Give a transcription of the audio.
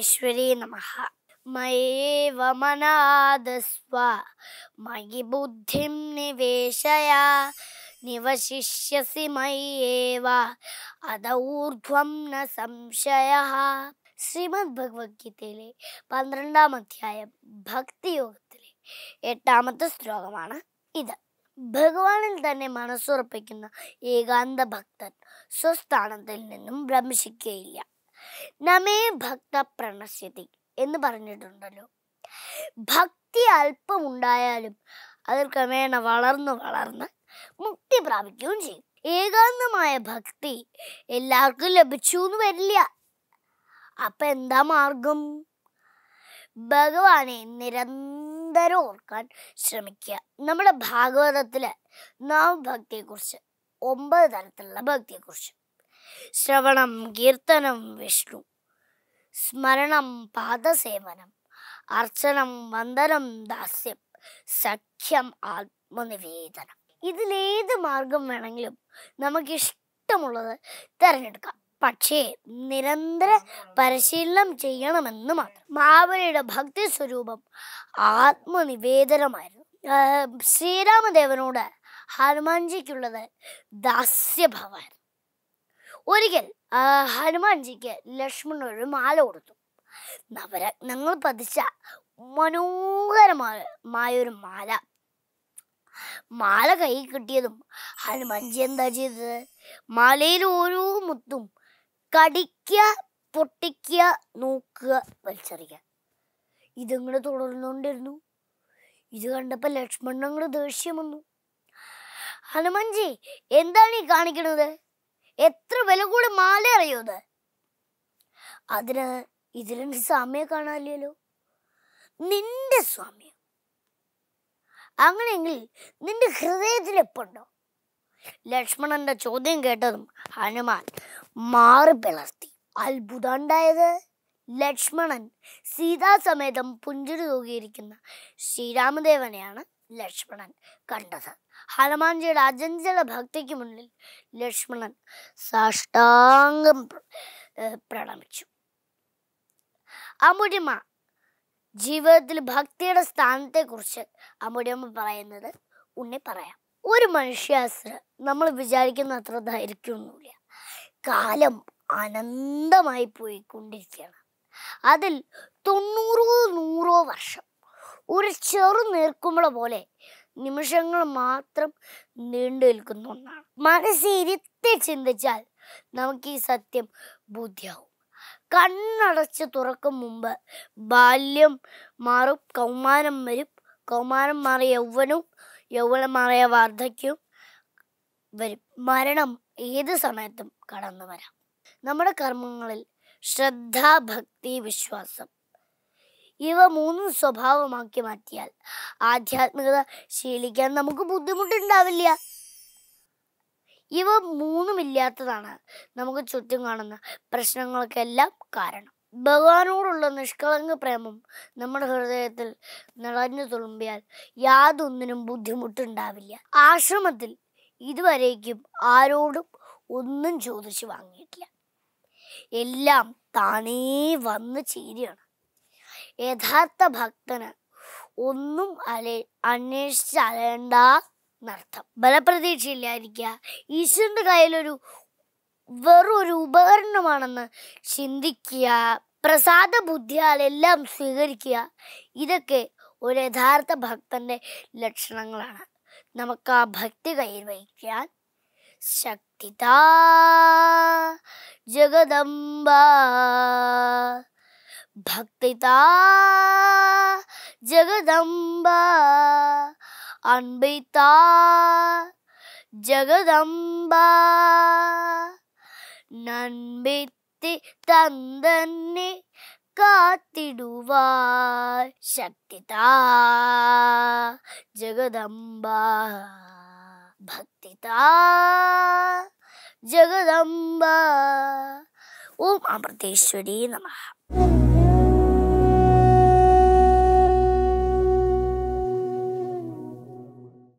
ഈശ്വരി നമ മയേവ മനാദസ്വ മയി ബുദ്ധിം നിവേശയ നിവശിഷ്യസി മയേവ അതൂർധ്വം ന സംശയ ശ്രീമദ് ഭഗവത്ഗീതയിലെ പന്ത്രണ്ടാം അധ്യായം ഭക്തിയോഗത്തിലെ എട്ടാമത്തെ ശ്ലോകമാണ് ഇത് ഭഗവാനിൽ തന്നെ മനസ്സുറപ്പിക്കുന്ന ഏകാന്ത ഭക്തൻ സ്വസ്ഥാനത്തിൽ നിന്നും ഭ്രംശിക്കുകയില്ല നമേ ഭക്ത പ്രണശ്യതി എന്ന് പറഞ്ഞിട്ടുണ്ടല്ലോ ഭക്തി അല്പം ഉണ്ടായാലും അത് ക്രമേണ വളർന്നു വളർന്ന് മുക്തി പ്രാപിക്കുകയും ചെയ്യും ഏകാന്തമായ ഭക്തി എല്ലാവർക്കും ലഭിച്ചു എന്ന് വരില്ല അപ്പൊ എന്താ മാർഗം ഭഗവാനെ നിരന്തരം ഓർക്കാൻ ശ്രമിക്കുക നമ്മുടെ ഭാഗവതത്തിലെ നാം ഭക്തിയെക്കുറിച്ച് ഒമ്പത് തരത്തിലുള്ള ഭക്തിയെക്കുറിച്ച് ശ്രവണം കീർത്തനം വിഷ്ണു സ്മരണം പാദസേവനം അർച്ചനം വന്ദനം ദാസ്യം സഖ്യം ആത്മനിവേദനം ഇതിലേത് മാർഗം വേണമെങ്കിലും നമുക്കിഷ്ടമുള്ളത് തിരഞ്ഞെടുക്കാം പക്ഷേ നിരന്തര പരിശീലനം ചെയ്യണമെന്ന് മാത്രം മാവലിയുടെ ഭക്തി സ്വരൂപം ആത്മനിവേദനമായിരുന്നു ശ്രീരാമദേവനോട് ഹനുമാൻജിക്കുള്ളത് ദാസ്യഭാവമായിരുന്നു ഒരിക്കൽ ഹനുമാൻജിക്ക് ലക്ഷ്മണൻ ഒരു മാല കൊടുത്തു നവരത്നങ്ങൾ പതിച്ച മനോഹരമായൊരു മാല മാല കൈ കിട്ടിയതും ഹനുമാൻജി എന്താ ചെയ്തത് മാലയിൽ ഓരോ മുത്തും കടിക്കുക പൊട്ടിക്കുക നോക്കുക വലിച്ചെറിയുക ഇതിങ്ങനെ തുടർന്നുകൊണ്ടിരുന്നു ഇത് കണ്ടപ്പോൾ ലക്ഷ്മണങ്ങൾ ദേഷ്യം വന്നു ഹനുമാൻജി എന്താണ് ഈ കാണിക്കുന്നത് എത്ര വില കൂടി മാല അറിയോ അത് അതിന് ഇതിലും സ്വാമിയെ കാണാനില്ലല്ലോ നിന്റെ സ്വാമ്യം അങ്ങനെയെങ്കിൽ നിന്റെ ഹൃദയത്തിൽ എപ്പുണ്ടോ ലക്ഷ്മണന്റെ ചോദ്യം കേട്ടതും ഹനുമാൻ മാറി പിളർത്തി അത്ഭുതമുണ്ടായത് ലക്ഷ്മണൻ സീതാസമേതം പുഞ്ചിരി തൂകിയിരിക്കുന്ന ശ്രീരാമദേവനെയാണ് ലക്ഷ്മണൻ കണ്ടത് ഹനുമാൻജിയുടെ അജഞ്ചല ഭക്തിക്ക് മുന്നിൽ ലക്ഷ്മണൻ സാഷ്ടാംഗം പ്രണമിച്ചു അമുടിമ ജീവിതത്തിൽ ഭക്തിയുടെ സ്ഥാനത്തെക്കുറിച്ച് അമുടിയമ്മ പറയുന്നത് ഉണ്ണി പറയാം ഒരു മനുഷ്യാസ്ത്ര നമ്മൾ വിചാരിക്കുന്ന അത്ര ദൈർഘ്യമൊന്നുമില്ല കാലം അനന്തമായി പോയിക്കൊണ്ടിരിക്കുകയാണ് അതിൽ തൊണ്ണൂറോ നൂറോ വർഷം ഒരു ചെറു നീർക്കുമ്പള പോലെ നിമിഷങ്ങൾ മാത്രം നീണ്ടു നിൽക്കുന്ന ഒന്നാണ് മനസ്സിരുത്തി ചിന്തിച്ചാൽ നമുക്ക് ഈ സത്യം ബുദ്ധിയാവും കണ്ണടച്ച് തുറക്കും മുമ്പ് ബാല്യം മാറും കൗമാരം വരും കൗമാരം മാറിയ യൗവനും യൗവനം മാറിയ വാർദ്ധക്യവും വരും മരണം ഏത് സമയത്തും കടന്നു വരാം നമ്മുടെ കർമ്മങ്ങളിൽ ശ്രദ്ധ ഭക്തി വിശ്വാസം ഇവ മൂന്നും സ്വഭാവമാക്കി മാറ്റിയാൽ ആധ്യാത്മികത ശീലിക്കാൻ നമുക്ക് ബുദ്ധിമുട്ടുണ്ടാവില്ല ഇവ മൂന്നുമില്ലാത്തതാണ് നമുക്ക് ചുറ്റും കാണുന്ന പ്രശ്നങ്ങൾക്കെല്ലാം കാരണം ഭഗവാനോടുള്ള നിഷ്കളങ്ക പ്രേമം നമ്മുടെ ഹൃദയത്തിൽ നിറഞ്ഞു തുളുമ്പിയാൽ യാതൊന്നിനും ബുദ്ധിമുട്ടുണ്ടാവില്ല ആശ്രമത്തിൽ ഇതുവരേക്കും ആരോടും ഒന്നും ചോദിച്ചു വാങ്ങിയിട്ടില്ല എല്ലാം താനേ വന്ന് ചേരുകയാണ് യഥാർത്ഥ ഭക്തന് ഒന്നും അലേ അന്വേഷിച്ച് അലയണ്ട എന്നർത്ഥം ബലപ്രതീക്ഷയില്ലായിരിക്കുക ഈശ്വരൻ്റെ കയ്യിലൊരു വെറും ഒരു ഉപകരണമാണെന്ന് ചിന്തിക്കുക പ്രസാദ ബുദ്ധിയാൽ എല്ലാം സ്വീകരിക്കുക ഇതൊക്കെ ഒരു യഥാർത്ഥ ഭക്തന്റെ ലക്ഷണങ്ങളാണ് നമുക്ക് ആ ഭക്തി കയ്യിൽ വഹിക്കാൻ ശക്തിതാ ജഗദംബ பக்திதா ஜெகதம்பா அன்பைத்தா ஜெகதம்பா நன்பித்து தந்தன்னே காத்திடுவாய் சக்திதா ஜெகதம்பா பக்திதா ஜெகதம்பா ஓம் அமிர்தேஸ்வரி நமஹா